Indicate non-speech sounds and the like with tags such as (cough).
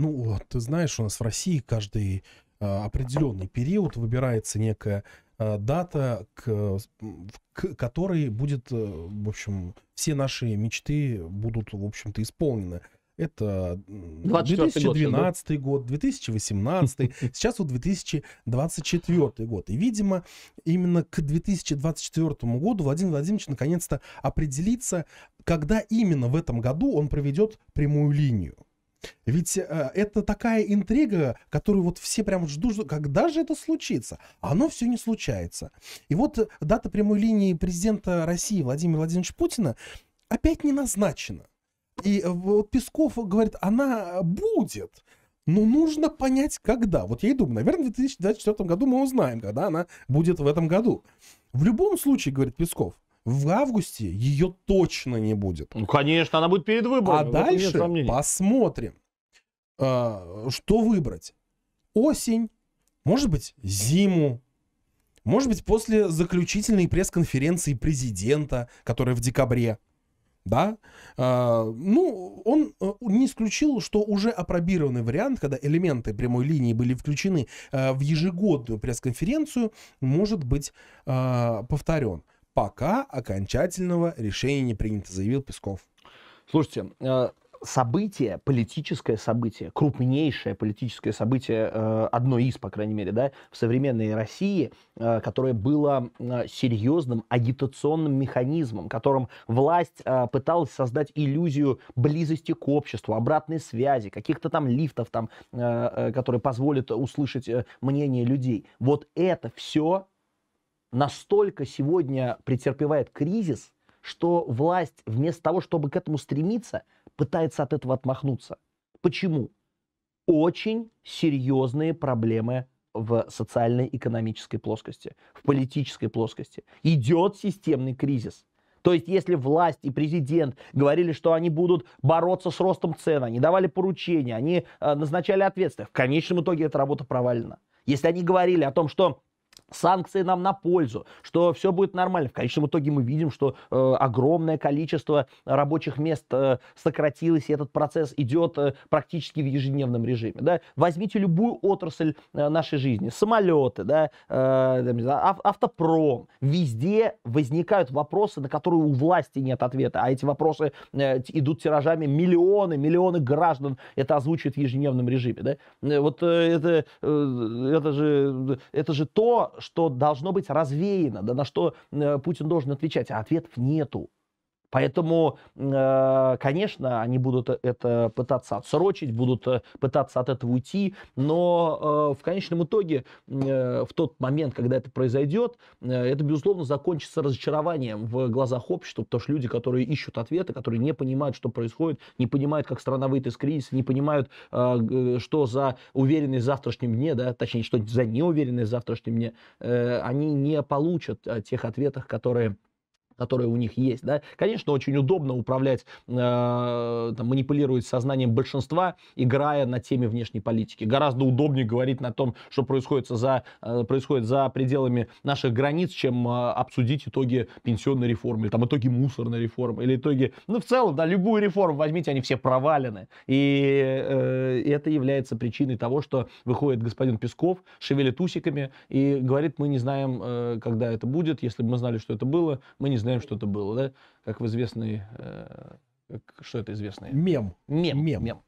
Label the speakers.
Speaker 1: Ну, ты знаешь, у нас в России каждый а, определенный период выбирается некая а, дата, к, э, к которой будет, э, в общем, все наши мечты будут, в общем-то, исполнены. Это 2012 год 2018, (laughs) сейчас вот 2024 год. И, видимо, именно к 2024 году Владимир Владимирович наконец-то определится, когда именно в этом году он проведет прямую линию. Ведь э, это такая интрига, которую вот все прям ждут, когда же это случится. А оно все не случается. И вот э, дата прямой линии президента России Владимира Владимировича Путина опять не назначена. И э, вот Песков говорит, она э, будет. Но нужно понять, когда. Вот я и думаю, наверное, в 2024 году мы узнаем, когда она будет в этом году. В любом случае, говорит Песков, в августе ее точно не будет.
Speaker 2: Ну, конечно, она будет перед выборами. А дальше
Speaker 1: посмотрим, а, что выбрать. Осень, может быть, зиму, может быть, после заключительной пресс-конференции президента, которая в декабре, да, э, ну, он э, не исключил, что уже опробированный вариант, когда элементы прямой линии были включены э, в ежегодную пресс-конференцию, может быть э, а, повторен пока окончательного решения не принято, заявил Песков. Слушайте, э, событие, политическое событие,
Speaker 2: крупнейшее политическое событие, э, одно из, по крайней мере, да, в современной России, э, которое было серьезным агитационным механизмом, которым власть пыталась создать иллюзию близости к обществу, обратной связи, каких-то там лифтов, там, которые позволят услышать мнение людей. Вот это все настолько сегодня претерпевает кризис, что власть вместо того, чтобы к этому стремиться, пытается от этого отмахнуться. Почему? Очень серьезные проблемы в социальной, экономической плоскости, в политической плоскости. Идет системный кризис. То есть, если власть и президент говорили, что они будут бороться с ростом цен, они давали поручения, они э, назначали ответственность. в конечном итоге эта работа провалена. Если они говорили о том, что санкции нам на пользу, что все будет нормально. В конечном итоге мы видим, что э, огромное количество рабочих мест э, сократилось, и этот процесс идет э, практически в ежедневном режиме. Да? Возьмите любую отрасль э, нашей жизни, самолеты, да, э, ав- автопром, везде возникают вопросы, на которые у власти нет ответа, а эти вопросы э, идут тиражами миллионы, миллионы граждан это озвучивают в ежедневном режиме. Да? Э, вот э, это, э, это, же, э, это же то, что должно быть развеяно, да на что э, Путин должен отвечать, а ответов нету. Поэтому, э, конечно, они будут э, это пытаться отсрочить, будут э, пытаться от этого уйти, но в конечном итоге, в тот момент, когда это произойдет, это, безусловно, закончится разочарованием в глазах общества, потому что люди, которые ищут ответы, которые не понимают, что происходит, не понимают, как страна выйдет из кризиса, не понимают, что за уверенность в завтрашнем дне, да, точнее, что за неуверенность в завтрашнем дне, они не получат тех ответов, которые которые у них есть, да, конечно, очень удобно управлять, э, там, манипулировать сознанием большинства, играя на теме внешней политики. Гораздо удобнее говорить на том, что происходит за, э, происходит за пределами наших границ, чем э, обсудить итоги пенсионной реформы, или там итоги мусорной реформы, или итоги, ну, в целом, да, любую реформу возьмите, они все провалены. И э, это является причиной того, что выходит господин Песков, шевелит усиками и говорит, мы не знаем, э, когда это будет, если бы мы знали, что это было, мы не знаем, что это было, да? Как в известной... Э, что это известное? Мем. Мем. Мем. Мем.